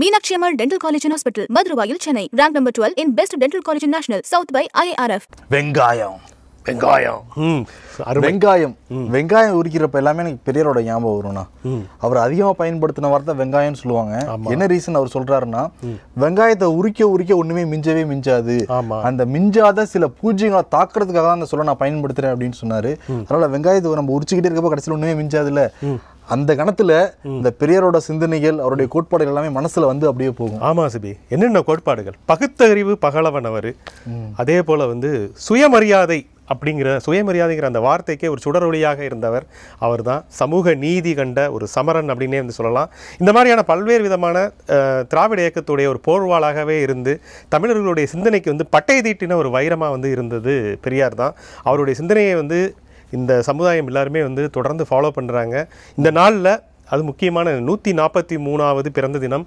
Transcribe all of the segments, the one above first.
Meenakshi Ammal dental college and hospital Maduravoyal Chennai rank number twelve in best dental college in national south by IRF வெங்காயம் வெங்காயம் வெங்காயம் வெங்காயம் உரிக்கிறப்ப எல்லாமே எனக்கு பெரியரோட ஞாபகம் வரும்னா அவர் அதிகமா பயன்படுத்தின வார்த்தை வெங்காயம்னு சொல்லுவாங்க என்ன ரீசன் அவர் சொல்றாருன்னா வெங்காயத்தை உரிக்க உரிக்க ஒண்ணுமே மிஞ்சவே மிஞ்சாது அந்த மிஞ்சாத சில பூஜ்யங்களை தாக்குறதுக்காக தான் அந்த சொல்ல நான் பயன்படுத்துறேன் அப்படின்னு சொன்னாரு அதனால வெங்காயத்தை நம்ம உரிச்சுக்கிட்டே இருக்கப்ப கடைசியில் ஒண்ணுமே மிஞ்சாதுல அந்த கணத்தில் இந்த பெரியாரோட சிந்தனைகள் அவருடைய கோட்பாடுகள் எல்லாமே மனசில் வந்து அப்படியே போகும் ஆமாம் சிபி என்னென்ன கோட்பாடுகள் பகுத்தறிவு பகலவன் அவர் அதே போல் வந்து சுயமரியாதை அப்படிங்கிற சுயமரியாதைங்கிற அந்த வார்த்தைக்கே ஒரு சுடரொலியாக இருந்தவர் அவர் தான் சமூக நீதி கண்ட ஒரு சமரன் அப்படின்னே வந்து சொல்லலாம் இந்த மாதிரியான பல்வேறு விதமான திராவிட இயக்கத்துடைய ஒரு போர்வாளாகவே இருந்து தமிழர்களுடைய சிந்தனைக்கு வந்து பட்டை தீட்டின ஒரு வைரமாக வந்து இருந்தது பெரியார் தான் அவருடைய சிந்தனையை வந்து இந்த சமுதாயம் எல்லாருமே வந்து தொடர்ந்து ஃபாலோ பண்ணுறாங்க இந்த நாளில் அது முக்கியமான நூற்றி நாற்பத்தி மூணாவது பிறந்த தினம்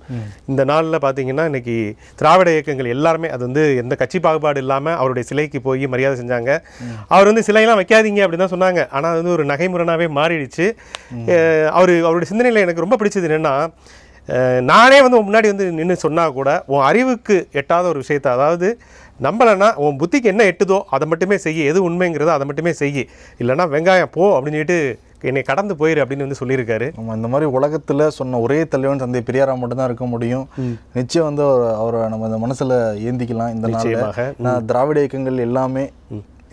இந்த நாளில் பார்த்தீங்கன்னா இன்றைக்கி திராவிட இயக்கங்கள் எல்லாருமே அது வந்து எந்த கட்சி பாகுபாடு இல்லாமல் அவருடைய சிலைக்கு போய் மரியாதை செஞ்சாங்க அவர் வந்து சிலையெல்லாம் வைக்காதீங்க அப்படின்னு தான் சொன்னாங்க ஆனால் அது வந்து ஒரு நகைமுறனாகவே மாறிடுச்சு அவர் அவருடைய சிந்தனையில் எனக்கு ரொம்ப பிடிச்சது என்னென்னா நானே வந்து முன்னாடி வந்து நின்று சொன்னால் கூட உன் அறிவுக்கு எட்டாத ஒரு விஷயத்தை அதாவது நம்பலைன்னா உன் புத்திக்கு என்ன எட்டுதோ அதை மட்டுமே செய்ய எது உண்மைங்கிறதோ அதை மட்டுமே செய்ய இல்லைனா வெங்காயம் போ அப்படின்னு சொல்லிட்டு என்னை கடந்து போயிரு அப்படின்னு வந்து சொல்லியிருக்காரு நம்ம இந்த மாதிரி உலகத்தில் சொன்ன ஒரே தலைவன் தந்தை பெரியாரா மட்டும்தான் இருக்க முடியும் நிச்சயம் வந்து அவரை நம்ம இந்த மனசில் ஏந்திக்கலாம் இந்த நிச்சயமாக நான் திராவிட இயக்கங்கள் எல்லாமே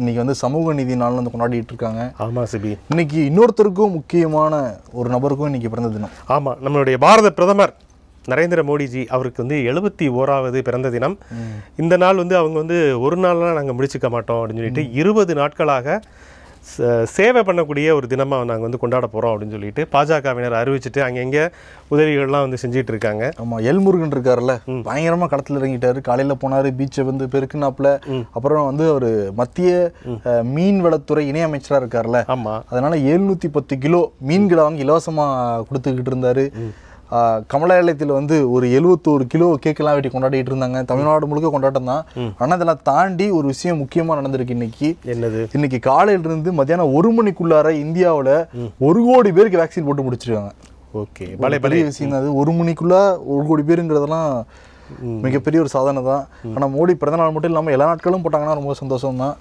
இன்னைக்கு வந்து சமூக நீதி நாள் வந்து கொண்டாடிட்டு இருக்காங்க ஆமா சிபி இன்னைக்கு இன்னொருத்தருக்கும் முக்கியமான ஒரு நபருக்கும் இன்னைக்கு பிறந்த தினம் ஆமாம் நம்மளுடைய பாரத பிரதமர் நரேந்திர மோடிஜி அவருக்கு வந்து எழுபத்தி ஓராவது பிறந்த தினம் இந்த நாள் வந்து அவங்க வந்து ஒரு நாள்லாம் நாங்கள் முடிச்சுக்க மாட்டோம் அப்படின்னு சொல்லிட்டு இருபது நாட்களாக சேவை பண்ணக்கூடிய ஒரு தினமாக நாங்கள் வந்து கொண்டாட போகிறோம் அப்படின்னு சொல்லிட்டு பாஜகவினர் அறிவிச்சுட்டு அங்கங்கே உதவிகள்லாம் வந்து செஞ்சுட்டு இருக்காங்க ஆமாம் எல்முருகன் இருக்கார்ல பயங்கரமாக களத்தில் இறங்கிட்டாரு காலையில் போனார் பீச்சை வந்து பெருக்குனாப்புல அப்புறம் வந்து அவர் மத்திய மீன்வளத்துறை இணையமைச்சராக இருக்கார்ல ஆமாம் அதனால் எழுநூற்றி பத்து கிலோ மீன்களை வாங்கி இலவசமாக கொடுத்துக்கிட்டு இருந்தார் கமலாலயத்தில் வந்து ஒரு எழுபத்தோரு கிலோ கேக்கெல்லாம் வெட்டி கொண்டாடிட்டு இருந்தாங்க தமிழ்நாடு முழுக்க கொண்டாட்டம் தான் ஆனால் இதெல்லாம் தாண்டி ஒரு விஷயம் முக்கியமாக நடந்திருக்கு இன்னைக்கு என்னது இன்னைக்கு இருந்து மத்தியானம் ஒரு மணிக்குள்ளார இந்தியாவில் ஒரு கோடி பேருக்கு வேக்சின் போட்டு முடிச்சிருக்காங்க ஓகே பழைய பெரிய விஷயம் அது ஒரு மணிக்குள்ள ஒரு கோடி பேருங்கிறதெல்லாம் மிகப்பெரிய ஒரு சாதனை தான் ஆனால் மோடி பிறந்த நாள் மட்டும் இல்லாமல் எல்லா நாட்களும் போட்டாங்கன்னா ரொம்ப சந்தோஷம் தான்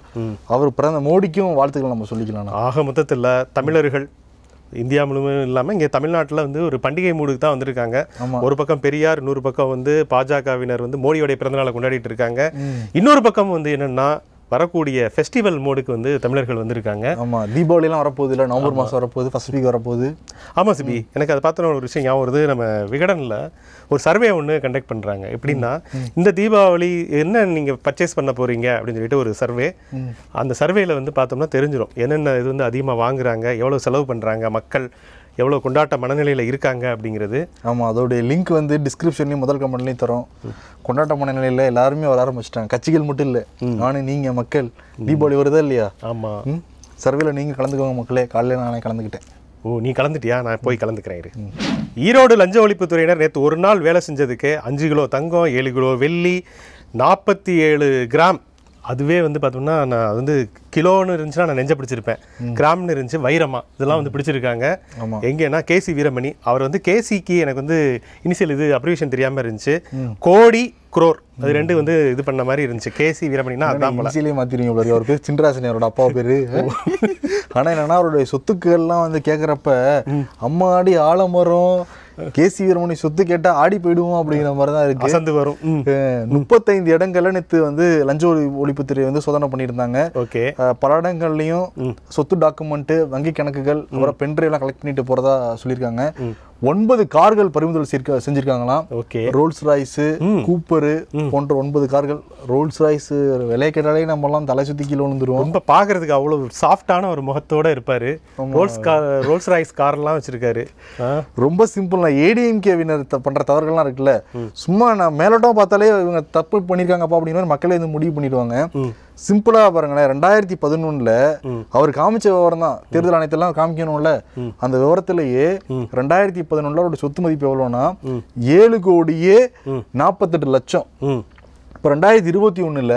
அவர் பிறந்த மோடிக்கும் வாழ்த்துக்கள் நம்ம சொல்லிக்கலாம் ஆக மொத்தத்தில் தமிழர்கள் இந்தியா முழுமையும் இல்லாமல் இங்கே தமிழ்நாட்டில் வந்து ஒரு பண்டிகை மூடுக்கு தான் வந்திருக்காங்க ஒரு பக்கம் பெரியார் இன்னொரு பக்கம் வந்து பாஜகவினர் வந்து மோடியோடைய பிறந்தநாளை கொண்டாடிட்டு இருக்காங்க இன்னொரு பக்கம் வந்து என்னென்னா வரக்கூடிய ஃபெஸ்டிவல் மோடுக்கு வந்து தமிழர்கள் வந்திருக்காங்க ஆமாம் தீபாவளிலாம் வரப்போகுது இல்லை நவம்பர் மாதம் வரப்போகுது ஃபஸ்ட் வீக் வரப்போகுது ஆமாம் சிபி எனக்கு அதை பார்த்து ஒரு விஷயம் ஞாபகம் வருது நம்ம விகடனில் ஒரு சர்வே ஒன்று கண்டக்ட் பண்ணுறாங்க எப்படின்னா இந்த தீபாவளி என்ன நீங்கள் பர்ச்சேஸ் பண்ண போகிறீங்க அப்படின்னு சொல்லிட்டு ஒரு சர்வே அந்த சர்வேயில் வந்து பார்த்தோம்னா தெரிஞ்சிடும் என்னென்ன இது வந்து அதிகமாக வாங்குறாங்க எவ்வளோ செலவு பண்ணுறாங்க மக்கள் எவ்வளோ கொண்டாட்ட மனநிலையில் இருக்காங்க அப்படிங்கிறது ஆமாம் அதோடைய லிங்க் வந்து டிஸ்கிரிப்ஷன்லேயும் முதல் கமெண்ட்லேயும் தரோம் கொண்டாட்ட மனநிலையில் எல்லாருமே வர ஆரம்பிச்சிட்டாங்க கட்சிகள் மட்டும் இல்லை நானும் நீங்கள் மக்கள் தீபாவளி வருதா இல்லையா ஆமாம் சர்வேல நீங்கள் கலந்துக்கோங்க மக்களே காலையில் நானே கலந்துக்கிட்டேன் ஓ நீ கலந்துட்டியா நான் போய் கலந்துக்கிறேன் இரு ஈரோடு லஞ்ச ஒழிப்புத்துறையினர் நேற்று ஒரு நாள் வேலை செஞ்சதுக்கு அஞ்சு கிலோ தங்கம் ஏழு கிலோ வெள்ளி நாற்பத்தி ஏழு கிராம் அதுவே வந்து பார்த்தோம்னா நான் வந்து கிலோன்னு இருந்துச்சுன்னா நான் நெஞ்ச பிடிச்சிருப்பேன் கிராம்னு இருந்துச்சு வைரமா இதெல்லாம் வந்து பிடிச்சிருக்காங்க எங்கன்னா கேசி வீரமணி அவர் வந்து கேசிக்கு எனக்கு வந்து இனிஷியல் இது அப்ரிவேஷன் தெரியாமல் இருந்துச்சு கோடி குரோர் அது ரெண்டு வந்து இது பண்ண மாதிரி இருந்துச்சு கேசி வீரமணினா அதான் இனிஷியலே மாத்திருவீங்க பாரு பேர் அவரோட அப்பா பேர் ஆனால் என்னன்னா அவருடைய சொத்துக்கள்லாம் வந்து கேட்குறப்ப அம்மாடி ஆலமரம் கேசி வீரமணி சொத்து கேட்டா ஆடி போயிடுவோம் அப்படிங்கிற மாதிரி தான் இருக்கு அசந்து வரும் முப்பத்தைந்து இடங்கள்ல நேற்று வந்து லஞ்ச ஒளி ஒழிப்புத்துறை வந்து சோதனை பண்ணியிருந்தாங்க ஓகே பல இடங்கள்லயும் சொத்து டாக்குமெண்ட் வங்கி கணக்குகள் அப்புறம் எல்லாம் கலெக்ட் பண்ணிட்டு போறதா சொல்லியிருக்காங்க ஒன்பது கார்கள் பறிமுதல் செஞ்சிருக்காங்களாம் ஓகே ரோல்ஸ் ராய்ஸ் கூப்பரு போன்ற ஒன்பது கார்கள் ரோல்ஸ் ராய்ஸ் விலை கேட்டாலே எல்லாம் தலை சுற்றி கீழே விழுந்துருவோம் ரொம்ப பார்க்கறதுக்கு அவ்வளோ சாஃப்டான ஒரு முகத்தோட இருப்பார் ரோல்ஸ் கார் ரோல்ஸ் ராய்ஸ் கார்லாம் வச்சுருக்காரு ரொம்ப சிம்பிள் நான் ஏடிஎம்கே வினர் பண்ணுற தவறுகள்லாம் இருக்குல்ல சும்மா நான் மேலோட்டம் பார்த்தாலே இவங்க தப்பு பண்ணிருக்காங்கப்பா அப்படிங்கிற மக்களே வந்து முடிவு பண்ணிடுவாங்க சிம்பிளாக பாருங்களேன் ரெண்டாயிரத்தி பதினொன்றில் அவர் காமிச்ச விவரம் தான் தேர்தல் ஆணையத்தெல்லாம் காமிக்கணும்ல அந்த விவரத்திலேயே ரெண்டாயிரத்தி பதினொன்றில் அவருடைய சொத்து மதிப்பு எவ்வளோன்னா ஏழு கோடியே நாற்பத்தெட்டு லட்சம் இப்போ ரெண்டாயிரத்தி இருபத்தி ஒன்றில்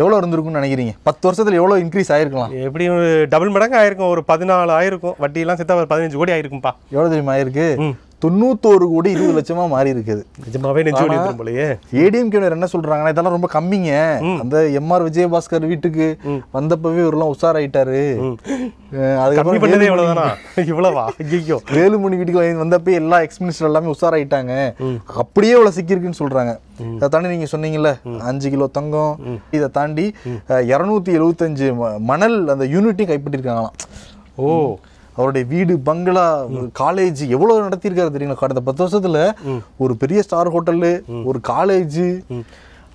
எவ்வளோ இருந்திருக்கும்னு நினைக்கிறீங்க பத்து வருஷத்தில் எவ்வளோ இன்க்ரீஸ் ஆயிருக்கலாம் எப்படி ஒரு டபுள் மடங்கு ஆயிருக்கும் ஒரு பதினாலு ஆயிருக்கும் வட்டியெல்லாம் சேர்த்தா பதினஞ்சு கோடி ஆயிருக்கும்ப்பா எவ்வளோ தெரியுமா ஆயிருக்கு தொண்ணூத்தோரு கோடி இருபது லட்சமா மாறி இருக்குது நிஜமாவே நிஜமாவே ஏடிஎம்கேனர் என்ன சொல்றாங்கன்னா இதெல்லாம் ரொம்ப கம்மிங்க அந்த எம்ஆர் விஜயபாஸ்கர் வீட்டுக்கு வந்தப்பவே இவரெல்லாம் உஷாராயிட்டாரு அதுக்கப்புறம் வேலுமணி வீட்டுக்கு வந்தப்போ எல்லா எக்ஸ் மினிஸ்டர் எல்லாமே உஷாராயிட்டாங்க அப்படியே இவ்வளவு சிக்கியிருக்குன்னு சொல்றாங்க இதை தாண்டி நீங்க சொன்னீங்கல்ல அஞ்சு கிலோ தங்கம் இதை தாண்டி இரநூத்தி எழுபத்தஞ்சு மணல் அந்த யூனிட்டையும் கைப்பற்றிருக்காங்களாம் ஓ அவருடைய வீடு பங்களா காலேஜ் எவ்வளவு நடத்தியிருக்காரு தெரியுங்களா கடந்த பத்து வருஷத்துல ஒரு பெரிய ஸ்டார் ஹோட்டல் ஒரு காலேஜ்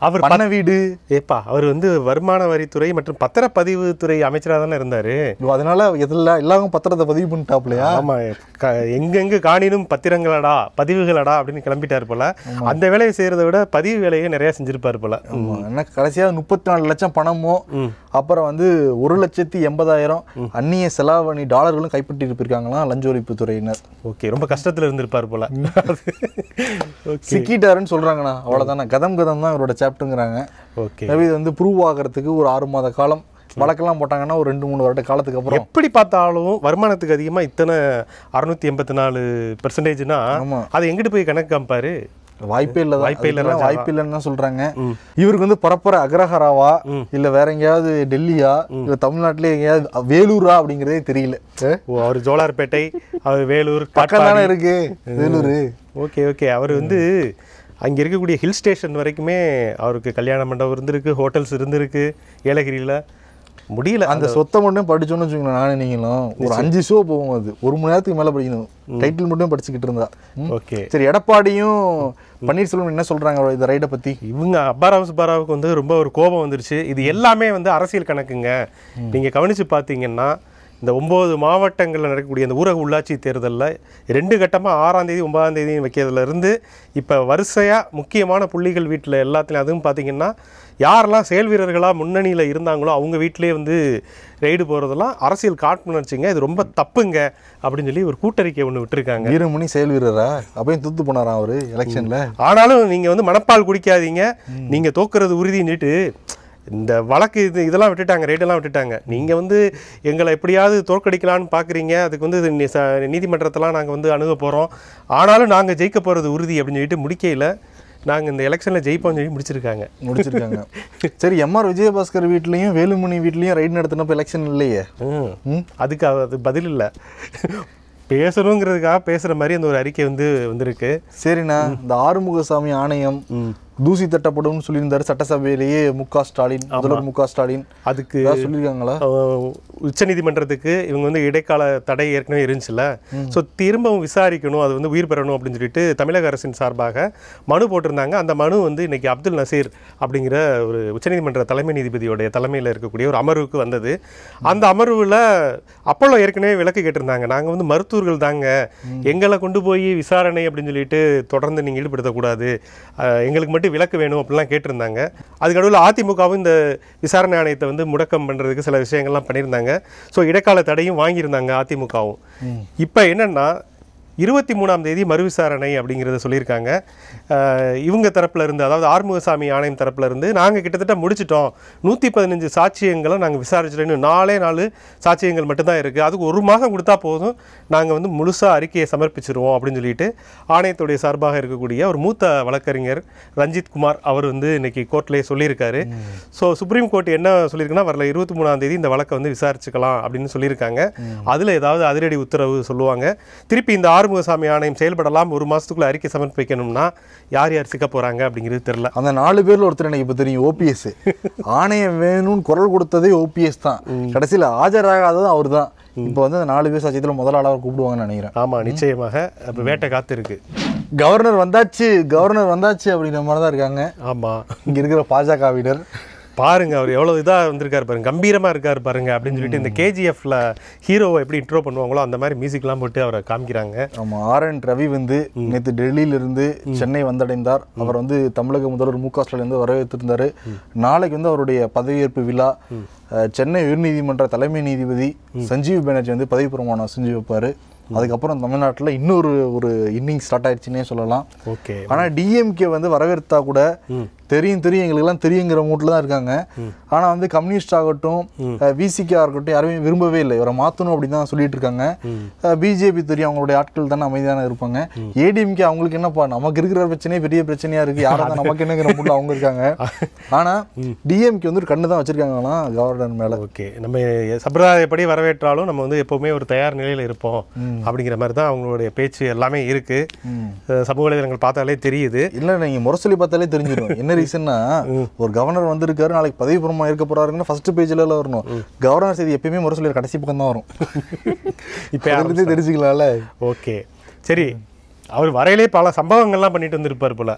அவர் பண்ண வீடு ஏப்பா அவர் வந்து வருமான வரித்துறை மற்றும் பத்திரப்பதிவு துறை அமைச்சராக தானே இருந்தார் அதனால எதில் எல்லாரும் பத்திரத்தை பதிவு பண்ணிட்டாப்லையா ஆமாம் எங்கெங்கு காணினும் பத்திரங்களடா பதிவுகளடா அப்படின்னு கிளம்பிட்டார் போல அந்த வேலையை செய்கிறத விட பதிவு வேலையை நிறையா செஞ்சுருப்பார் போல என்ன கடைசியாக முப்பத்தி நாலு லட்சம் பணமோ அப்புறம் வந்து ஒரு லட்சத்தி எண்பதாயிரம் அந்நிய செலாவணி டாலர்களும் கைப்பற்றி இருப்பிருக்காங்களாம் லஞ்ச ஒழிப்பு துறையினர் ஓகே ரொம்ப கஷ்டத்தில் இருந்திருப்பார் போல சிக்கிட்டாருன்னு சொல்கிறாங்கண்ணா அவ்வளோதானே கதம் கதம் தான் அவரோட அடாப்ட்டுங்கிறாங்க ஓகே இது வந்து ப்ரூவ் ஆகிறதுக்கு ஒரு ஆறு மாத காலம் வழக்கெல்லாம் போட்டாங்கன்னா ஒரு ரெண்டு மூணு வருட காலத்துக்கு அப்புறம் எப்படி பார்த்தாலும் வருமானத்துக்கு அதிகமாக இத்தனை அறுநூத்தி எண்பத்தி நாலு பெர்சன்டேஜ்னா அதை எங்கிட்டு போய் கணக்கு காமிப்பாரு வாய்ப்பே இல்லை வாய்ப்பே இல்லை வாய்ப்பு இல்லைன்னு சொல்றாங்க இவருக்கு வந்து பரப்புற அக்ரஹாராவா இல்ல வேற எங்கேயாவது டெல்லியா இல்ல தமிழ்நாட்டிலே எங்கேயாவது வேலூரா அப்படிங்கிறதே தெரியல அவர் ஜோலார்பேட்டை அவர் வேலூர் பக்கம் தானே இருக்கு வேலூர் ஓகே ஓகே அவர் வந்து அங்கே இருக்கக்கூடிய ஹில் ஸ்டேஷன் வரைக்குமே அவருக்கு கல்யாண மண்டபம் இருந்திருக்கு ஹோட்டல்ஸ் இருந்திருக்கு ஏலகிரியில் முடியல அந்த சொத்தை மட்டும் படிச்சோன்னு வச்சுக்கோங்க நானும் நீங்களும் ஒரு அஞ்சு ஷோ போவோம் அது ஒரு மணி நேரத்துக்கு மேலே படிக்கணும் டைட்டில் மட்டும் படிச்சுக்கிட்டு இருந்தா ஓகே சரி எடப்பாடியும் பன்னீர்செல்வம் என்ன சொல்கிறாங்க இந்த ரைடை பற்றி இவங்க அப்பாராவ் சுப்பாராவுக்கு வந்து ரொம்ப ஒரு கோபம் வந்துருச்சு இது எல்லாமே வந்து அரசியல் கணக்குங்க நீங்கள் கவனித்து பார்த்தீங்கன்னா இந்த ஒம்பது மாவட்டங்களில் நடக்கக்கூடிய இந்த ஊரக உள்ளாட்சி தேர்தலில் ரெண்டு கட்டமாக ஆறாம் தேதி ஒன்பதாம் தேதியும் வைக்கிறதுலேருந்து இப்போ வரிசையாக முக்கியமான புள்ளிகள் வீட்டில் எல்லாத்துலேயும் அதுவும் பார்த்திங்கன்னா யாரெல்லாம் செயல் வீரர்களாக முன்னணியில் இருந்தாங்களோ அவங்க வீட்டிலே வந்து ரெய்டு போகிறதெல்லாம் அரசியல் காட்டுணுச்சுங்க இது ரொம்ப தப்புங்க அப்படின்னு சொல்லி ஒரு கூட்டறிக்கை ஒன்று விட்டுருக்காங்க வீரமணி செயல் வீரரா அப்படியே தூத்து போனாராம் அவர் எலெக்ஷனில் ஆனாலும் நீங்கள் வந்து மனப்பால் குடிக்காதீங்க நீங்கள் தோக்குறது உறுதின்னுட்டு இந்த வழக்கு இது இதெல்லாம் விட்டுட்டாங்க ரேட்டெல்லாம் விட்டுட்டாங்க நீங்கள் வந்து எங்களை எப்படியாவது தோற்கடிக்கலான்னு பார்க்குறீங்க அதுக்கு வந்து நீதிமன்றத்தெல்லாம் நாங்கள் வந்து அணுக போகிறோம் ஆனாலும் நாங்கள் ஜெயிக்க போகிறது உறுதி அப்படின்னு சொல்லிட்டு முடிக்கையில் நாங்கள் இந்த எலெக்ஷனில் ஜெயிப்போம் சொல்லி முடிச்சிருக்காங்க முடிச்சிருக்காங்க சரி எம்ஆர் விஜயபாஸ்கர் வீட்லேயும் வேலுமணி வீட்லேயும் ரைடு நடத்தினப்போ எலெக்ஷன் இல்லையே அதுக்கு அது பதில் இல்லை பேசணுங்கிறதுக்காக பேசுகிற மாதிரி அந்த ஒரு அறிக்கை வந்து வந்திருக்கு சரிண்ணா இந்த ஆறுமுகசாமி ஆணையம் தூசி தட்டப்படும் சொல்லியிருந்தார் சட்டசபையிலேயே மு க ஸ்டாலின் முதல்வர் மு க ஸ்டாலின் அதுக்கு சொல்லியிருக்காங்களா உச்சநீதிமன்றத்துக்கு இவங்க வந்து இடைக்கால தடை ஏற்கனவே இருந்துச்சுல்ல ஸோ திரும்பவும் விசாரிக்கணும் அது வந்து உயிர் பெறணும் அப்படின்னு சொல்லிட்டு தமிழக அரசின் சார்பாக மனு போட்டிருந்தாங்க அந்த மனு வந்து இன்னைக்கு அப்துல் நசீர் அப்படிங்கிற ஒரு உச்சநீதிமன்ற தலைமை நீதிபதியோடைய தலைமையில் இருக்கக்கூடிய ஒரு அமர்வுக்கு வந்தது அந்த அமர்வில் அப்போலோ ஏற்கனவே விளக்கு கேட்டிருந்தாங்க நாங்கள் வந்து மருத்துவர்கள் தாங்க எங்களை கொண்டு போய் விசாரணை அப்படின்னு சொல்லிட்டு தொடர்ந்து நீங்கள் ஈடுபடுத்தக்கூடாது எங்களுக்கு மட்டும் விளக்கு வேணும் அப்படிலாம் கேட்டிருந்தாங்க அதுக்கடுவில் அதிமுகவும் இந்த விசாரணை ஆணையத்தை வந்து முடக்கம் பண்ணுறதுக்கு சில விஷயங்கள்லாம் பண்ணியிருந்தாங்க ஸோ இடைக்கால தடையும் வாங்கியிருந்தாங்க அதிமுகவும் இப்போ என்னென்னா இருபத்தி மூணாம் தேதி மறுவிசாரணை அப்படிங்கிறத சொல்லியிருக்காங்க இவங்க தரப்பில் இருந்து அதாவது ஆறுமுகசாமி ஆணையம் தரப்பில் இருந்து நாங்கள் கிட்டத்தட்ட முடிச்சிட்டோம் நூற்றி பதினஞ்சு சாட்சியங்களை நாங்கள் விசாரிச்சிட்டோம் நாலே நாலு சாட்சியங்கள் மட்டும்தான் இருக்குது அதுக்கு ஒரு மாதம் கொடுத்தா போதும் நாங்கள் வந்து முழுசாக அறிக்கையை சமர்ப்பிச்சிருவோம் அப்படின்னு சொல்லிட்டு ஆணையத்துடைய சார்பாக இருக்கக்கூடிய ஒரு மூத்த வழக்கறிஞர் ரஞ்சித் குமார் அவர் வந்து இன்றைக்கி கோர்ட்லேயே சொல்லியிருக்காரு ஸோ சுப்ரீம் கோர்ட் என்ன சொல்லியிருக்குன்னா வரல இருபத்தி மூணாம் தேதி இந்த வழக்கை வந்து விசாரிச்சுக்கலாம் அப்படின்னு சொல்லியிருக்காங்க அதில் ஏதாவது அதிரடி உத்தரவு சொல்லுவாங்க திருப்பி இந்த ஆறு ஆறுமுகசாமி ஆணையம் செயல்படலாம் ஒரு மாதத்துக்குள்ளே அறிக்கை சமர்ப்பிக்கணும்னா யார் யார் சிக்க போகிறாங்க அப்படிங்கிறது தெரில அந்த நாலு பேரில் ஒருத்தர் எனக்கு இப்போ தெரியும் ஓபிஎஸ் ஆணையம் வேணும்னு குரல் கொடுத்ததே ஓபிஎஸ் தான் கடைசியில் ஆஜராகாததும் அவர் தான் இப்போ வந்து அந்த நாலு பேர் சச்சியத்தில் முதலாளர் கூப்பிடுவாங்கன்னு நினைக்கிறேன் ஆமாம் நிச்சயமாக இப்போ வேட்டை காத்து இருக்கு கவர்னர் வந்தாச்சு கவர்னர் வந்தாச்சு அப்படிங்கிற மாதிரி தான் இருக்காங்க ஆமாம் இங்கே இருக்கிற பாஜகவினர் பாருங்க அவர் எவ்வளோ இதாக வந்திருக்காரு பாருங்க கம்பீரமாக இருக்கார் பாருங்க அப்படின்னு சொல்லிட்டு இந்த கேஜிஎஃப்ல ஹீரோவை எப்படி இன்ட்ரோ பண்ணுவாங்களோ அந்த மாதிரி மியூசிக்லாம் போட்டு அவரை காமிக்கிறாங்க ஆமாம் ஆர் என் ரவி வந்து நேற்று டெல்லியிலிருந்து சென்னை வந்தடைந்தார் அவர் வந்து தமிழக முதல்வர் மு க ஸ்டாலின் வரவேற்றிருந்தார் நாளைக்கு வந்து அவருடைய பதவியேற்பு விழா சென்னை உயர்நீதிமன்ற தலைமை நீதிபதி சஞ்சீவ் பேனர்ஜி வந்து பதவி பிரமாணம் செஞ்சு வைப்பார் அதுக்கப்புறம் தமிழ்நாட்டில் இன்னொரு ஒரு இன்னிங் ஸ்டார்ட் ஆயிடுச்சுன்னே சொல்லலாம் ஓகே ஆனால் டிஎம்கே வந்து வரவேற்பா கூட தெரியும் தெரியும் எங்களுக்கெல்லாம் தெரியுங்கிற மூட்டில் தான் இருக்காங்க ஆனால் வந்து கம்யூனிஸ்ட் ஆகட்டும் விசிகா இருக்கட்டும் யாருமே விரும்பவே இல்லை இவரை மாற்றணும் அப்படின்னு தான் சொல்லிட்டு இருக்காங்க பிஜேபி தெரியும் அவங்களுடைய ஆட்கள் தானே அமைதியான இருப்பாங்க ஏடிஎம்கே அவங்களுக்கு என்னப்பா நமக்கு இருக்கிற பிரச்சனையே பெரிய பிரச்சனையாக இருக்குது யாரும் நமக்கு என்னங்கிற மூட்டில் அவங்க இருக்காங்க ஆனால் டிஎம்கே வந்து ஒரு கண்ணு தான் வச்சுருக்காங்கன்னா கவர்னர் மேலே ஓகே நம்ம சம்பிரதாயப்படி வரவேற்றாலும் நம்ம வந்து எப்போவுமே ஒரு தயார் நிலையில் இருப்போம் அப்படிங்கிற மாதிரி தான் அவங்களுடைய பேச்சு எல்லாமே இருக்குது சமூக வலைதளங்கள் பார்த்தாலே தெரியுது இல்லை நீங்கள் முரசொலி பார்த்தாலே தெரிஞ்சிடும் என்ன ரீசன்னா ஒரு கவர்னர் வந்திருக்காரு நாளைக்கு பதவி பிரமா இருக்க போறாருன்னு ஃபர்ஸ்ட் பேஜ்ல வரணும் கவர்னர் செய்தி எப்பயுமே முரசொலியர் கடைசி பக்கம் தான் வரும் இப்போ இருந்தே தெரிஞ்சுக்கலாம்ல ஓகே சரி அவர் வரையிலே பல சம்பவங்கள்லாம் பண்ணிட்டு வந்திருப்பார் போல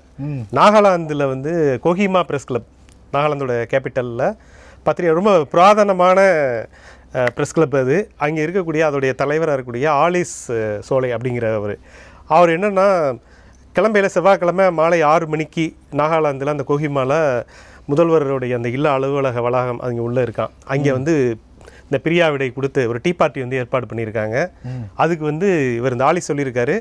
நாகாலாந்தில் வந்து கோஹிமா பிரஸ் கிளப் நாகாலாந்தோட கேபிட்டலில் பத்திரிகை ரொம்ப புராதனமான ப்ரெஸ் கிளப் அது அங்கே இருக்கக்கூடிய அதோடைய தலைவராக இருக்கக்கூடிய ஆலிஸ் சோலை அப்படிங்கிறவர் அவர் என்னென்னா கிளம்பையில் செவ்வாய்க்கிழமை மாலை ஆறு மணிக்கு நாகாலாந்தில் அந்த கோஹிமாவில் முதல்வருடைய அந்த இல்ல அலுவலக வளாகம் அங்கே உள்ளே இருக்கான் அங்கே வந்து இந்த பிரியா விடை கொடுத்து ஒரு டீ பார்ட்டி வந்து ஏற்பாடு பண்ணியிருக்காங்க அதுக்கு வந்து இவர் இந்த ஆளி சொல்லியிருக்காரு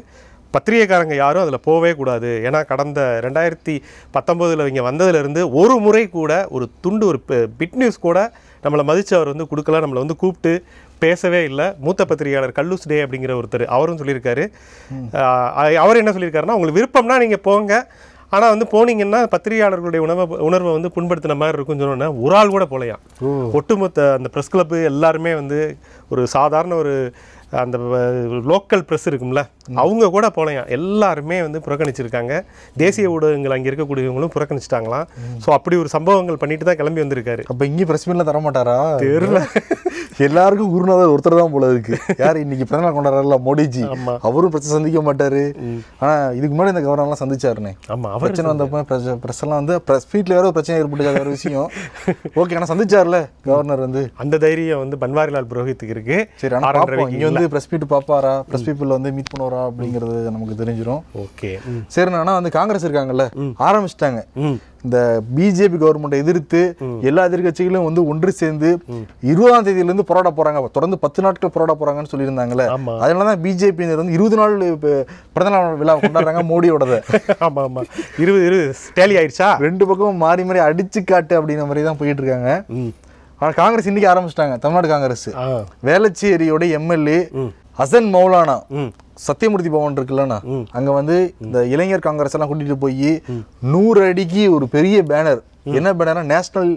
பத்திரிகைக்காரங்க யாரும் அதில் போவே கூடாது ஏன்னா கடந்த ரெண்டாயிரத்தி பத்தொம்போதில் இங்கே வந்ததுலேருந்து ஒரு முறை கூட ஒரு துண்டு ஒரு பிட் நியூஸ் கூட நம்மளை மதித்து அவர் வந்து கொடுக்கல நம்மளை வந்து கூப்பிட்டு பேசவே இல்லை மூத்த பத்திரிகையாளர் கல்லூஸ் டே அப்படிங்கிற ஒருத்தர் அவரும் சொல்லியிருக்காரு அவர் என்ன சொல்லியிருக்காருன்னா உங்களுக்கு விருப்பம்னா நீங்கள் போங்க ஆனால் வந்து போனீங்கன்னா பத்திரிகையாளர்களுடைய உணவை உணர்வை வந்து புண்படுத்தின மாதிரி இருக்கும்னு சொன்னோன்னா ஒரு ஆள் கூட போலையாம் ஒட்டுமொத்த அந்த ப்ரெஸ் கிளப்பு எல்லாருமே வந்து ஒரு சாதாரண ஒரு அந்த லோக்கல் ப்ரெஸ் இருக்கும்ல அவங்க கூட போலையாம் எல்லாருமே வந்து புறக்கணிச்சிருக்காங்க தேசிய ஊடகங்கள் அங்கே இருக்கக்கூடியவங்களும் புறக்கணிச்சிட்டாங்களாம் ஸோ அப்படி ஒரு சம்பவங்கள் பண்ணிட்டு தான் கிளம்பி வந்திருக்காரு அப்போ இங்கேயும் ப்ரெஸ் மீட்லாம் தர மாட்டாரா தெரியல எல்லாருக்கும் குருநாதர் ஒருத்தர் தான் போல இருக்கு யார் இன்னைக்கு பிறந்தநாள் கொண்டாடுறல மோடிஜி அவரும் பிரச்சனை சந்திக்க மாட்டாரு ஆனால் இதுக்கு முன்னாடி இந்த கவர்னர்லாம் சந்திச்சாருனே ஆமாம் அவர் பிரச்சனை வந்தப்போ ப்ரெஸ் எல்லாம் வந்து ப்ரெஸ் மீட்ல வேற பிரச்சனை ஏற்பட்டு வேற விஷயம் ஓகே ஆனால் சந்திச்சார்ல கவர்னர் வந்து அந்த தைரியம் வந்து பன்வாரிலால் புரோஹித்துக்கு இருக்கு சரி ஆனால் இங்கே வந்து வந்து ப்ரெஸ் மீட் பார்ப்பாரா ப்ரெஸ் பீப்புள் வந்து மீட் பண்ணுவாரா அப்படிங்கிறது நமக்கு தெரிஞ்சிடும் ஓகே சரி ஆனால் வந்து காங்கிரஸ் இருக்காங்கல்ல ஆரம்பிச்சிட்டாங்க இந்த பிஜேபி கவர்மெண்ட்டை எதிர்த்து எல்லா எதிர்கட்சிகளும் வந்து ஒன்று சேர்ந்து இருபதாம் இருந்து போராட போறாங்க தொடர்ந்து பத்து நாட்கள் போராட போறாங்கன்னு சொல்லியிருந்தாங்களே அதனால தான் வந்து இருபது நாள் பிறந்த நாள் விழா கொண்டாடுறாங்க மோடியோட இருபது இருபது ஆயிடுச்சா ரெண்டு பக்கம் மாறி மாறி அடிச்சு காட்டு அப்படிங்கிற மாதிரி தான் போயிட்டு இருக்காங்க ஆனால் காங்கிரஸ் இன்னைக்கு ஆரம்பிச்சிட்டாங்க தமிழ்நாடு காங்கிரஸ் வேளச்சேரியோட எம்எல்ஏ ஹசன் மௌலானா சத்தியமூர்த்தி பவன் இருக்குல்லண்ணா அங்கே வந்து இந்த இளைஞர் காங்கிரஸ் எல்லாம் கூட்டிட்டு போய் நூறு அடிக்கு ஒரு பெரிய பேனர் என்ன பேனர்னா நேஷனல்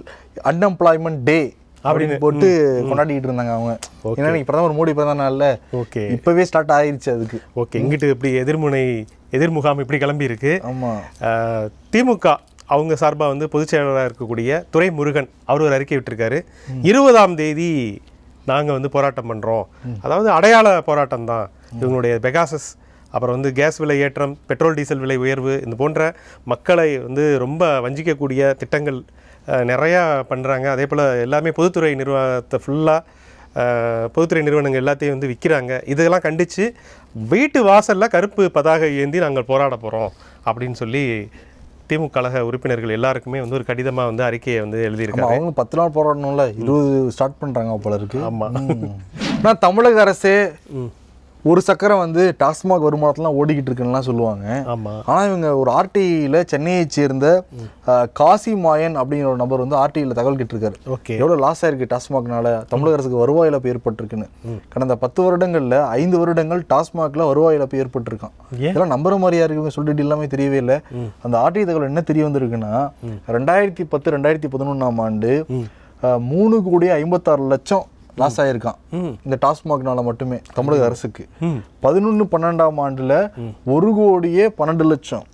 அன்எம்ப்ளாய்மெண்ட் டே அப்படின்னு போட்டு கொண்டாடிட்டு இருந்தாங்க அவங்க ஏன்னா இன்னைக்கு பிரதமர் மோடி பிரதான நாள்ல ஓகே இப்பவே ஸ்டார்ட் ஆயிருச்சு அதுக்கு ஓகே இங்கிட்டு இப்படி எதிர்முனை எதிர்முகாம் இப்படி கிளம்பி இருக்கு ஆமா திமுக அவங்க சார்பாக வந்து பொதுச் செயலராக இருக்கக்கூடிய துறை முருகன் அவர் ஒரு அறிக்கை விட்டுருக்காரு இருபதாம் தேதி நாங்கள் வந்து போராட்டம் பண்ணுறோம் அதாவது அடையாள போராட்டம் தான் இவங்களுடைய பெகாசஸ் அப்புறம் வந்து கேஸ் விலை ஏற்றம் பெட்ரோல் டீசல் விலை உயர்வு இந்த போன்ற மக்களை வந்து ரொம்ப வஞ்சிக்கக்கூடிய திட்டங்கள் நிறையா பண்ணுறாங்க அதே போல் எல்லாமே பொதுத்துறை நிர்வாகத்தை ஃபுல்லாக பொதுத்துறை நிறுவனங்கள் எல்லாத்தையும் வந்து விற்கிறாங்க இதெல்லாம் கண்டித்து வீட்டு வாசலில் கருப்பு பதாகை ஏந்தி நாங்கள் போராட போகிறோம் அப்படின்னு சொல்லி திமுக கழக உறுப்பினர்கள் எல்லாருக்குமே வந்து ஒரு கடிதமாக வந்து அறிக்கையை வந்து எழுதியிருக்காங்க அவங்க பத்து நாள் போராடணும்ல இருபது ஸ்டார்ட் பண்ணுறாங்க போல இருக்கு ஆமாம் ஆனால் தமிழக அரசே ஒரு சக்கரம் வந்து டாஸ்மாக் வருமானத்துலாம் ஓடிக்கிட்டு இருக்குன்னா சொல்லுவாங்க ஆனால் இவங்க ஒரு ஆர்டியில் சென்னையை சேர்ந்த காசி மாயன் அப்படிங்கிற ஒரு நபர் வந்து ஆர்டியில் தகவல் கிட்டிருக்காரு ஓகே எவ்வளோ லாஸ் ஆயிருக்கு டாஸ்மாக்னால தமிழக அரசுக்கு வருவாய் இழப்பு ஏற்பட்டிருக்குன்னு கடந்த பத்து வருடங்களில் ஐந்து வருடங்கள் டாஸ்மாகில் வருவாய் இழப்பு ஏற்பட்டிருக்கான் இதெல்லாம் நம்புற மாதிரியா இருக்கு சொல்லிட்டு எல்லாமே தெரியவே இல்லை அந்த ஆர்டி தகவல் என்ன தெரிய வந்திருக்குன்னா ரெண்டாயிரத்தி பத்து ரெண்டாயிரத்தி பதினொன்றாம் ஆண்டு மூணு கோடி ஐம்பத்தாறு லட்சம் லாஸ் ஆகியிருக்கான் இந்த டாஸ்மாக்னால மட்டுமே தமிழக அரசுக்கு பதினொன்று பன்னெண்டாம் ஆண்டில் ஒரு கோடியே பன்னெண்டு லட்சம்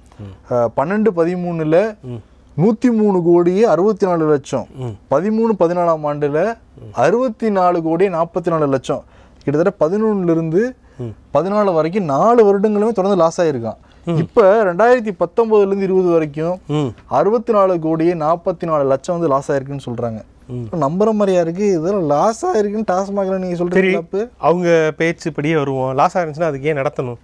பன்னெண்டு பதிமூணில் நூற்றி மூணு கோடியே அறுபத்தி நாலு லட்சம் பதிமூணு பதினாலாம் ஆண்டில் அறுபத்தி நாலு கோடியே நாற்பத்தி நாலு லட்சம் கிட்டத்தட்ட இருந்து பதினாலு வரைக்கும் நாலு வருடங்களுமே தொடர்ந்து லாஸ் ஆயிருக்கான் இப்போ ரெண்டாயிரத்தி பத்தொம்போதுலேருந்து இருபது வரைக்கும் அறுபத்தி நாலு கோடியே நாற்பத்தி நாலு லட்சம் வந்து லாஸ் ஆயிருக்குன்னு சொல்கிறாங்க நம்புற மாதிரியா இருக்கு இதெல்லாம் லாஸ் ஆயிருக்குன்னு டாஸ்மாகில் நீங்கள் சொல்றீங்க அவங்க பேச்சுப்படியே வருவோம் லாஸ் ஆயிருந்துச்சுன்னா அதுக்கு ஏன் நடத்தணும்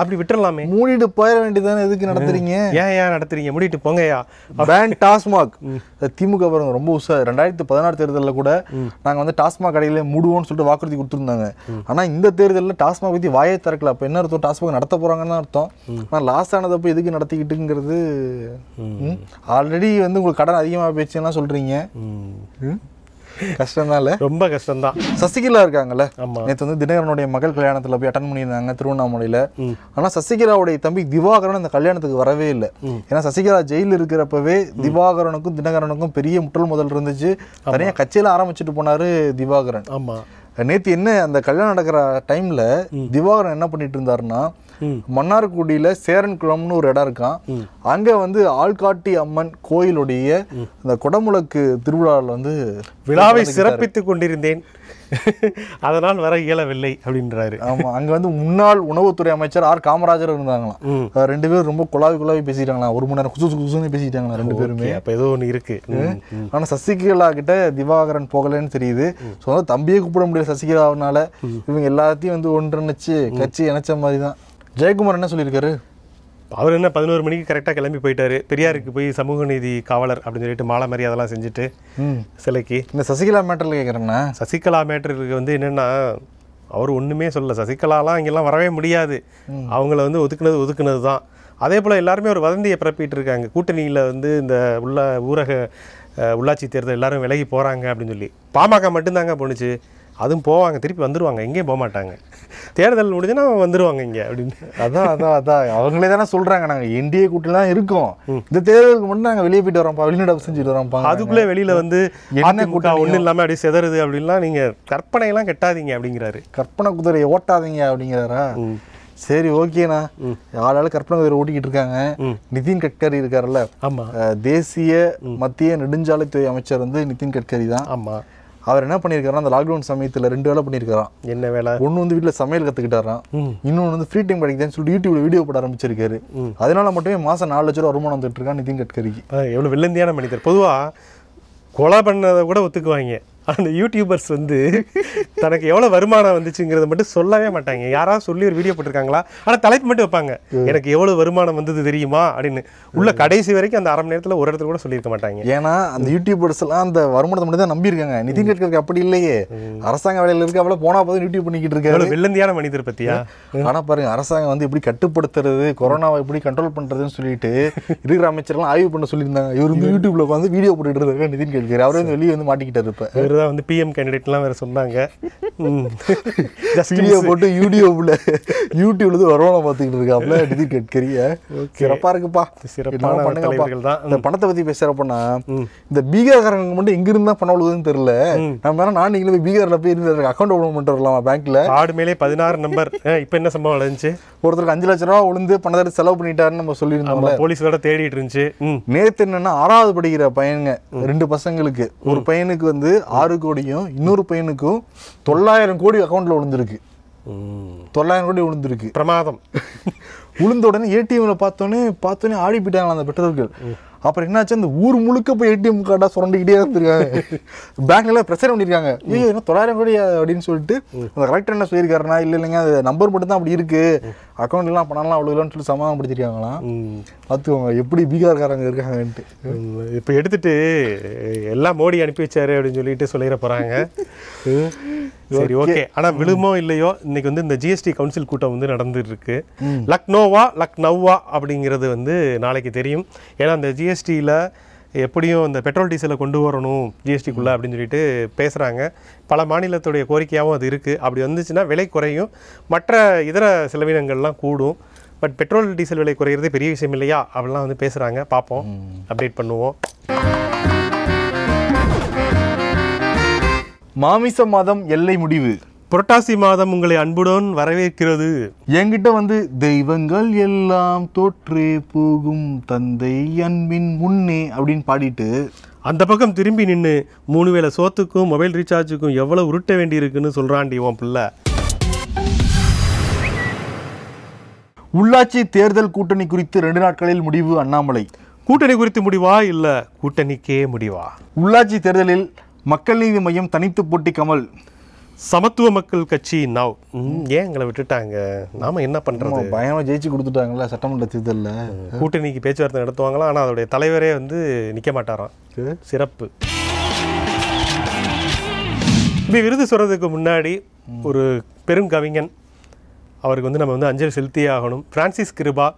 அப்படி விட்டுறலாமே மூடிட்டு போயிட வேண்டியதானே எதுக்கு நடத்துறீங்க ஏன் ஏன் நடத்துறீங்க மூடிட்டு போங்கயா பேன் டாஸ்மாக் திமுக பாருங்க ரொம்ப உசா ரெண்டாயிரத்தி பதினாறு தேர்தலில் கூட நாங்கள் வந்து டாஸ்மாக் கடையில் மூடுவோம்னு சொல்லிட்டு வாக்குறுதி கொடுத்துருந்தாங்க ஆனால் இந்த தேர்தலில் டாஸ்மாக் பற்றி வாயை திறக்கல அப்போ என்ன அர்த்தம் டாஸ்மாக் நடத்த போகிறாங்கன்னு அர்த்தம் ஆனால் லாஸ்ட் ஆனதப்போ எதுக்கு நடத்திக்கிட்டுங்கிறது ஆல்ரெடி வந்து உங்களுக்கு கடன் அதிகமாக போயிடுச்சுன்னா சொல்கிறீங்க கஷ்டம் தான் ரொம்ப கஷ்டம் தான் சசிகலா இருக்காங்கல்ல நேற்று வந்து தினகரனுடைய மகள் கல்யாணத்தில் போய் அட்டன் பண்ணியிருந்தாங்க திருவண்ணாமலையில் ஆனால் சசிகலாவுடைய தம்பி திவாகரன் அந்த கல்யாணத்துக்கு வரவே இல்லை ஏன்னா சசிகலா ஜெயிலில் இருக்கிறப்பவே திவாகரனுக்கும் தினகரனுக்கும் பெரிய முட்டல் முதல் இருந்துச்சு தனியாக கட்சியில் ஆரம்பிச்சுட்டு போனார் திவாகரன் ஆமாம் நேற்று என்ன அந்த கல்யாணம் நடக்கிற டைமில் திவாகரன் என்ன பண்ணிட்டு இருந்தாருன்னா மன்னார்குடியில் சேரன் குளம்னு ஒரு இடம் இருக்கான் அங்கே வந்து ஆள்காட்டி அம்மன் கோயிலுடைய அந்த குடமுழக்கு திருவிழாவில் வந்து விழாவை சிறப்பித்து கொண்டிருந்தேன் அதனால் வர இயலவில்லை அப்படின்றாரு ஆமாம் அங்கே வந்து முன்னாள் உணவுத்துறை அமைச்சர் ஆர் காமராஜர் இருந்தாங்களாம் ரெண்டு பேரும் ரொம்ப குழாவி குழாவி பேசிட்டாங்களா ஒரு மணி நேரம் குசு குசுன்னு பேசிட்டாங்களா ரெண்டு பேருமே அப்போ ஏதோ ஒன்று இருக்கு ஆனால் சசிகலா கிட்ட திவாகரன் போகலன்னு தெரியுது ஸோ வந்து தம்பியை கூப்பிட முடியல சசிகலாவனால இவங்க எல்லாத்தையும் வந்து ஒன்றிணைச்சு கட்சி இணைச்ச மாதிரி தான் ஜெயக்குமார் என்ன சொல்லியிருக்காரு அவர் என்ன பதினோரு மணிக்கு கரெக்டாக கிளம்பி போயிட்டாரு பெரியாருக்கு போய் சமூக நீதி காவலர் அப்படின்னு சொல்லிட்டு மாலை மாதிரி அதெல்லாம் செஞ்சுட்டு சிலைக்கு இந்த சசிகலா மேட்டரில் கேட்குறேன்னா சசிகலா மேட்டருக்கு வந்து என்னென்னா அவர் ஒன்றுமே சொல்லலை சசிகலாலாம் இங்கெல்லாம் வரவே முடியாது அவங்கள வந்து ஒதுக்குனது ஒதுக்குனது தான் அதே போல் எல்லாருமே ஒரு வதந்தியை பிறப்பிட்டு இருக்காங்க கூட்டணியில் வந்து இந்த உள்ள ஊரக உள்ளாட்சி தேர்தல் எல்லாரும் விலகி போகிறாங்க அப்படின்னு சொல்லி பாமக மட்டும்தாங்க போணுச்சு அதுவும் போவாங்க திருப்பி வந்துடுவாங்க எங்கேயும் போக மாட்டாங்க தேர்தல் முடிஞ்சுன்னா வந்துடுவாங்க இங்கே அப்படின்னு அதான் அதான் அதான் அவங்களே தானே சொல்கிறாங்க நாங்கள் என்டிஏ கூட்டில் தான் இருக்கோம் இந்த தேர்தலுக்கு முன்னே நாங்கள் வெளியே போயிட்டு வரோம்ப்பா வெளிநாடு செஞ்சுட்டு வரோம்ப்பா அதுக்குள்ளே வெளியில் வந்து என்ன கூட்டம் ஒன்றும் இல்லாமல் அப்படியே செதறுது அப்படின்லாம் நீங்கள் கற்பனையெல்லாம் கெட்டாதீங்க அப்படிங்கிறாரு கற்பனை குதிரையை ஓட்டாதீங்க அப்படிங்கிறாரா சரி ஓகேண்ணா ஆளாள் கற்பனை குதிரை ஓட்டிக்கிட்டு இருக்காங்க நிதின் கட்கரி இருக்காருல்ல ஆமாம் தேசிய மத்திய நெடுஞ்சாலைத்துறை அமைச்சர் வந்து நிதின் கட்கரி தான் ஆமாம் அவர் என்ன பண்ணியிருக்காருன்னா அந்த லாக்டவுன் சமயத்தில் ரெண்டு வேலை பண்ணியிருக்காராம் என்ன வேலை ஒன்று வந்து வீட்டில் சமையல் கற்றுக்கிட்டாராம் இன்னொன்று வந்து ஃப்ரீ டைம் கிடைக்குதுன்னு சொல்லிட்டு யூடியூப்ல வீடியோ போட ஆரம்பிச்சிருக்காரு அதனால மட்டுமே மாதம் நாலு லட்ச ரூபா வருமானம் வந்துட்டு இருக்கான் நிதின் கட்கரிக்கு எவ்வளோ வெள்ளந்தியான மனிதர் பொதுவாக கொலை பண்ணதை கூட ஒத்துக்குவாங்க அந்த யூடியூபர்ஸ் வந்து தனக்கு எவ்வளோ வருமானம் வந்துச்சுங்கிறத மட்டும் சொல்லவே மாட்டாங்க யாராவது சொல்லி ஒரு வீடியோ போட்டிருக்காங்களா ஆனால் தலைப்பு மட்டும் வைப்பாங்க எனக்கு எவ்வளோ வருமானம் வந்தது தெரியுமா அப்படின்னு உள்ள கடைசி வரைக்கும் அந்த அரை மணி நேரத்தில் ஒரு இடத்துல கூட சொல்லியிருக்க மாட்டாங்க ஏன்னா அந்த யூடியூபர்ஸ் எல்லாம் அந்த வருமானத்தை மட்டும் தான் நம்பியிருக்காங்க நிதின் கட்கருக்கு அப்படி இல்லையே அரசாங்க வேலையில் இருக்க அவ்வளோ போனா போதும் யூடியூப் பண்ணிக்கிட்டு இருக்காரு வெள்ளந்தியான மனிதர் பற்றியா ஆனால் பாருங்க அரசாங்கம் வந்து எப்படி கட்டுப்படுத்துறது கொரோனாவை எப்படி கண்ட்ரோல் பண்ணுறதுன்னு சொல்லிட்டு இருக்கிற அமைச்சர்லாம் ஆய்வு பண்ண சொல்லியிருந்தாங்க இவர் வந்து யூடியூப்ல வந்து வீடியோ போட்டுட்டு இருக்காரு நிதின் கட்கரி அவரே வந்து வெளியே வந்து மாட்டிக்கிட்டாரு இப்போ தான் வந்து பிஎம் கேண்டிடேட்லாம் வேறு சொன்னாங்க வீடியோ போட்டு யூடியூப்பில் யூடியூப்லேருந்து வருமானம் பார்த்துக்கிட்டு இருக்காப்புல நிதின் கட்கரியை சிறப்பாக இருக்குப்பா சிறப்பான தலைவர்கள் தான் இந்த பணத்தை பற்றி பேசுகிறப்பண்ணா இந்த பீகார்காரங்க மட்டும் எங்கிருந்து தான் பணம் விழுதுன்னு தெரில நம்ம வேணால் நான் நீங்களும் போய் பீகாரில் போய் இருந்து அக்கௌண்ட் ஓப்பன் பண்ணிட்டு வரலாமா பேங்க்கில் ஆடு மேலே பதினாறு நம்பர் இப்போ என்ன சம்பவம் நடந்துச்சு ஒருத்தருக்கு அஞ்சு லட்ச ரூபா விழுந்து பணத்தை செலவு பண்ணிட்டாருன்னு நம்ம சொல்லியிருந்தோம்ல போலீஸோட தேடிட்டு இருந்துச்சு நேற்று என்னன்னா ஆறாவது படிக்கிற பையனுங்க ரெண்டு பசங்களுக்கு ஒரு பையனுக்கு வந்து ஆறு ஆறு கோடியும் இன்னொரு பையனுக்கும் தொள்ளாயிரம் கோடி அக்கௌண்ட்ல விழுந்திருக்கு தொள்ளாயிரம் கோடி விழுந்திருக்கு பிரமாதம் விழுந்த உடனே ஏடிஎம்ல பார்த்தோன்னே பார்த்தோன்னே ஆடி போயிட்டாங்களா அந்த பெற்றோர்கள் அப்புறம் என்னாச்சு அந்த ஊர் முழுக்க போய் ஏடிஎம் கார்டாக சுரண்டிக்கிட்டே இருந்திருக்காங்க பேங்க்ல பிரச்சனை பண்ணியிருக்காங்க ஐயோ என்ன தொள்ளாயிரம் கோடி அப்படின்னு சொல்லிட்டு அந்த கலெக்டர் என்ன சொல்லியிருக்காருனா இல்லை இல்லைங்க அது நம்பர் மட்டும் தான் அப்படி இருக்கு அக்கௌண்ட்லாம் பணம்லாம் அவ்வளோ இல்லைன்னு சொல்லி சமாதானப்படுத்திருக்காங்களாம் பார்த்துக்கோங்க எப்படி பீகார்காரங்க இருக்காங்கன்ட்டு இப்போ எடுத்துட்டு எல்லாம் மோடி அனுப்பி வச்சாரு அப்படின்னு சொல்லிட்டு சொல்லிட போகிறாங்க சரி ஓகே ஆனால் விழுமோ இல்லையோ இன்னைக்கு வந்து இந்த ஜிஎஸ்டி கவுன்சில் கூட்டம் வந்து நடந்துட்டு இருக்கு லக்னோவா லக்னவா அப்படிங்கிறது வந்து நாளைக்கு தெரியும் ஏன்னா அந்த ஜிஎஸ்டியில் எப்படியும் இந்த பெட்ரோல் டீசலை கொண்டு வரணும் ஜிஎஸ்டிக்குள்ளே அப்படின்னு சொல்லிட்டு பேசுகிறாங்க பல மாநிலத்துடைய கோரிக்கையாகவும் அது இருக்குது அப்படி வந்துச்சுன்னா விலை குறையும் மற்ற இதர செலவினங்கள்லாம் கூடும் பட் பெட்ரோல் டீசல் விலை குறையிறது பெரிய விஷயம் இல்லையா அப்படிலாம் வந்து பேசுகிறாங்க பார்ப்போம் அப்டேட் பண்ணுவோம் மாமிச மாதம் எல்லை முடிவு புரட்டாசி மாதம் உங்களை அன்புடன் வரவேற்கிறது என்கிட்ட வந்து தெய்வங்கள் எல்லாம் தோற்றே போகும் தந்தை அன்பின் முன்னே அப்படின்னு பாடிட்டு அந்த பக்கம் திரும்பி நின்று மூணு வேளை சோத்துக்கும் மொபைல் ரீசார்ஜுக்கும் எவ்வளவு உருட்ட வேண்டியிருக்குன்னு சொல்கிறான்டி உன் பிள்ளை உள்ளாட்சி தேர்தல் கூட்டணி குறித்து ரெண்டு நாட்களில் முடிவு அண்ணாமலை கூட்டணி குறித்து முடிவா இல்லை கூட்டணிக்கே முடிவா உள்ளாட்சி தேர்தலில் மக்கள் நீதி மையம் தனித்து போட்டி கமல் சமத்துவ மக்கள் கட்சி நவ் ஏன் எங்களை விட்டுட்டாங்க நாம என்ன பண்றோம் பயமா ஜெயிச்சு கொடுத்துட்டாங்களா சட்டமன்ற தேர்தலில் கூட்டணிக்கு பேச்சுவார்த்தை நடத்துவாங்களாம் ஆனால் அதோடைய தலைவரே வந்து நிற்க மாட்டாராம் சிறப்பு இப்படி விருது சொல்கிறதுக்கு முன்னாடி ஒரு பெரும் கவிஞன் அவருக்கு வந்து நம்ம வந்து அஞ்சலி செலுத்தி ஆகணும் பிரான்சிஸ் கிருபா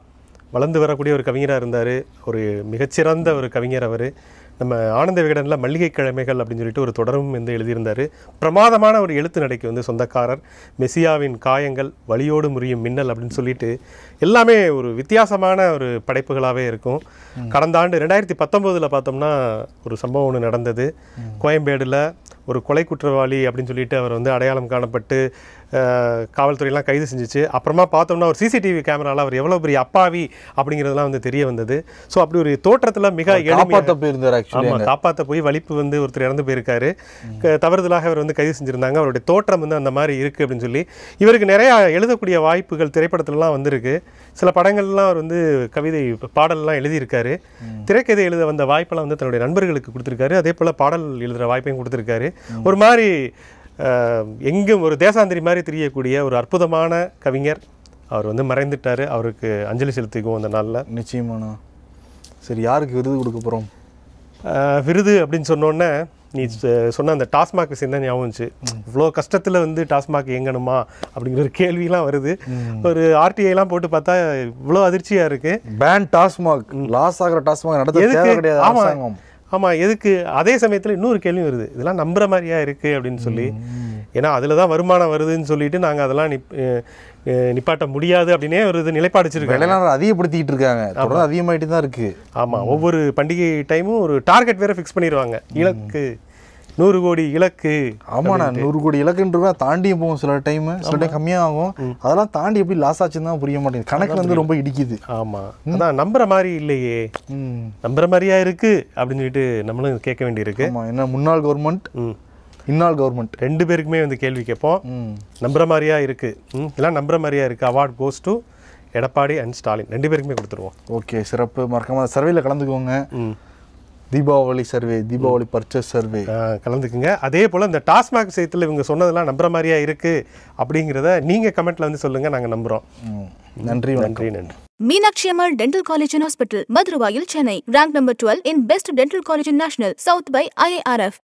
வளர்ந்து வரக்கூடிய ஒரு கவிஞராக இருந்தார் ஒரு மிகச்சிறந்த ஒரு கவிஞர் அவர் நம்ம ஆனந்த விகடனில் மளிகை கிழமைகள் அப்படின்னு சொல்லிட்டு ஒரு தொடரும் வந்து எழுதியிருந்தார் பிரமாதமான ஒரு எழுத்து நடைக்கு வந்து சொந்தக்காரர் மெசியாவின் காயங்கள் வழியோடு முறியும் மின்னல் அப்படின்னு சொல்லிட்டு எல்லாமே ஒரு வித்தியாசமான ஒரு படைப்புகளாகவே இருக்கும் கடந்த ஆண்டு ரெண்டாயிரத்தி பத்தொம்போதில் பார்த்தோம்னா ஒரு சம்பவம் ஒன்று நடந்தது கோயம்பேடில் ஒரு கொலை குற்றவாளி அப்படின்னு சொல்லிட்டு அவர் வந்து அடையாளம் காணப்பட்டு காவல்துறையெல்லாம் கைது செஞ்சிச்சு அப்புறமா பார்த்தோம்னா ஒரு சிசிடிவி கேமராவில் அவர் எவ்வளோ பெரிய அப்பாவி அப்படிங்கிறதுலாம் வந்து தெரிய வந்தது ஸோ அப்படி ஒரு தோற்றத்தில் மிக எளிமையாக போயிருந்தார் காப்பாற்ற போய் வலிப்பு வந்து ஒருத்தர் இறந்து போயிருக்காரு தவறுதலாக அவர் வந்து கைது செஞ்சுருந்தாங்க அவருடைய தோற்றம் வந்து அந்த மாதிரி இருக்குது அப்படின்னு சொல்லி இவருக்கு நிறையா எழுதக்கூடிய வாய்ப்புகள் திரைப்படத்துலலாம் வந்திருக்கு சில படங்கள்லாம் அவர் வந்து கவிதை பாடல்லாம் எழுதியிருக்காரு திரைக்கதை எழுத வந்த வாய்ப்பெல்லாம் வந்து தன்னுடைய நண்பர்களுக்கு கொடுத்துருக்காரு அதே போல் பாடல் எழுதுகிற வாய்ப்பையும் கொடுத்துருக்காரு ஒரு மாதிரி எங்கும் ஒரு தேசாந்திரி மாதிரி தெரியக்கூடிய ஒரு அற்புதமான கவிஞர் அவர் வந்து மறைந்துட்டார் அவருக்கு அஞ்சலி செலுத்திக்குவோம் அந்த நாளில் நிச்சயமாண்ணா சரி யாருக்கு விருது கொடுக்க போகிறோம் விருது அப்படின்னு சொன்னோன்னே நீ சொன்ன அந்த டாஸ்மாக் விஷயம் தான் ஞாபகம் வந்துச்சு இவ்வளோ கஷ்டத்தில் வந்து டாஸ்மாக் இயங்கணுமா அப்படிங்கிற ஒரு கேள்வியெலாம் வருது ஒரு ஆர்டிஐலாம் போட்டு பார்த்தா இவ்வளோ அதிர்ச்சியாக இருக்குது பேன் டாஸ்மாக் லாஸ் ஆகிற டாஸ்மாக் நடந்தது கிடையாது ஆமாம் ஆமாம் எதுக்கு அதே சமயத்தில் இன்னொரு கேள்வி வருது இதெல்லாம் நம்புகிற மாதிரியா இருக்குது அப்படின்னு சொல்லி ஏன்னா அதில் தான் வருமானம் வருதுன்னு சொல்லிட்டு நாங்கள் அதெல்லாம் நிப் நிப்பாட்ட முடியாது அப்படின்னே ஒரு இது நிலைப்பாடு வச்சிருக்காங்க அதிகப்படுத்திக்கிட்டு இருக்காங்க அதிகமாகிட்டு தான் இருக்குது ஆமாம் ஒவ்வொரு பண்டிகை டைமும் ஒரு டார்கெட் வேறு ஃபிக்ஸ் பண்ணிடுவாங்க இலக்கு நூறு கோடி இலக்கு ஆமாண்ணா நூறு கோடி இலக்குன்றவா தாண்டியும் போகும் சில டைம் சில டைம் கம்மியாக ஆகும் அதெல்லாம் தாண்டி எப்படி லாஸ் ஆச்சுன்னு தான் புரிய மாட்டேங்குது கணக்கு வந்து ரொம்ப இடிக்குது ஆமாம் அதான் நம்புற மாதிரி இல்லையே நம்புற மாதிரியா இருக்கு அப்படின்னு சொல்லிட்டு நம்மளும் கேட்க வேண்டியிருக்கு ஆமாம் என்ன முன்னாள் கவர்மெண்ட் இன்னால் கவர்மெண்ட் ரெண்டு பேருக்குமே வந்து கேள்வி கேட்போம் நம்புற மாதிரியா இருக்கு எல்லாம் நம்புற மாதிரியா இருக்கு award goes to Edappadi and Stalin ரெண்டு பேருக்குமே கொடுத்துருவோம் ஓகே சிறப்பு மறக்காம சர்வேல கலந்துக்கோங்க Deepavali survey Deepavali purchase survey கலந்துக்குங்க அதே போல் இந்த டாஸ்மாக் சேத்தில் இவங்க சொன்னதெல்லாம் நம்புற மாதிரியா இருக்குது அப்படிங்கிறத நீங்கள் கமெண்ட்டில் வந்து சொல்லுங்கள் நாங்கள் நம்புகிறோம் நன்றி நன்றி நன்றி Meenakshi Ammal dental college and hospital Maduravoyal Chennai rank number twelve in best dental college national south by IARF